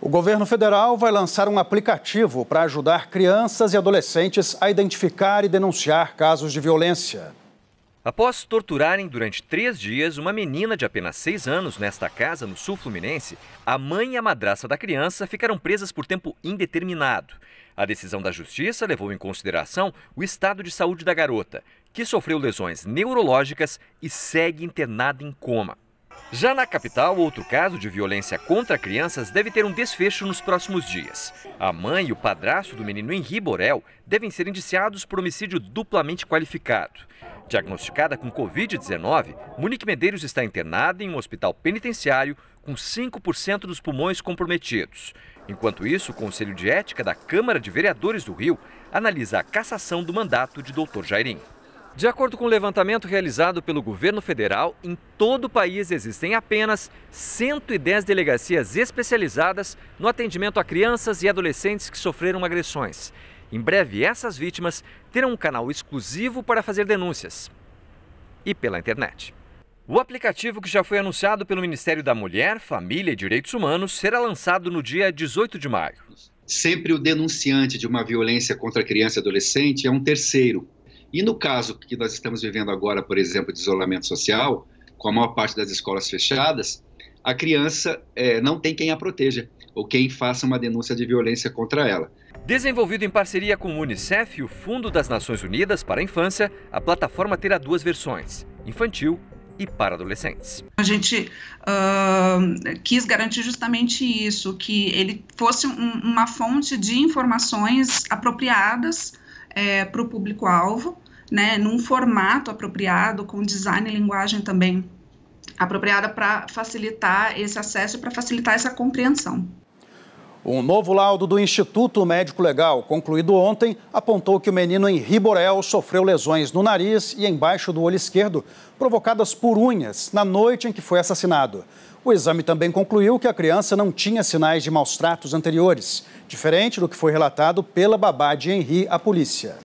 O governo federal vai lançar um aplicativo para ajudar crianças e adolescentes a identificar e denunciar casos de violência. Após torturarem durante três dias uma menina de apenas seis anos nesta casa no sul fluminense, a mãe e a madraça da criança ficaram presas por tempo indeterminado. A decisão da justiça levou em consideração o estado de saúde da garota, que sofreu lesões neurológicas e segue internada em coma. Já na capital, outro caso de violência contra crianças deve ter um desfecho nos próximos dias. A mãe e o padrasto do menino Henri Borel devem ser indiciados por homicídio duplamente qualificado. Diagnosticada com Covid-19, Monique Medeiros está internada em um hospital penitenciário com 5% dos pulmões comprometidos. Enquanto isso, o Conselho de Ética da Câmara de Vereadores do Rio analisa a cassação do mandato de Dr. Jairim. De acordo com o um levantamento realizado pelo governo federal, em todo o país existem apenas 110 delegacias especializadas no atendimento a crianças e adolescentes que sofreram agressões. Em breve, essas vítimas terão um canal exclusivo para fazer denúncias e pela internet. O aplicativo que já foi anunciado pelo Ministério da Mulher, Família e Direitos Humanos será lançado no dia 18 de maio. Sempre o denunciante de uma violência contra criança e adolescente é um terceiro, e no caso que nós estamos vivendo agora, por exemplo, de isolamento social, com a maior parte das escolas fechadas, a criança é, não tem quem a proteja ou quem faça uma denúncia de violência contra ela. Desenvolvido em parceria com o Unicef e o Fundo das Nações Unidas para a Infância, a plataforma terá duas versões, infantil e para adolescentes. A gente uh, quis garantir justamente isso, que ele fosse um, uma fonte de informações apropriadas é, para o público-alvo, né, num formato apropriado, com design e linguagem também apropriada para facilitar esse acesso, para facilitar essa compreensão. Um novo laudo do Instituto Médico Legal, concluído ontem, apontou que o menino Henri Borel sofreu lesões no nariz e embaixo do olho esquerdo, provocadas por unhas na noite em que foi assassinado. O exame também concluiu que a criança não tinha sinais de maus tratos anteriores, diferente do que foi relatado pela babá de Henri à polícia.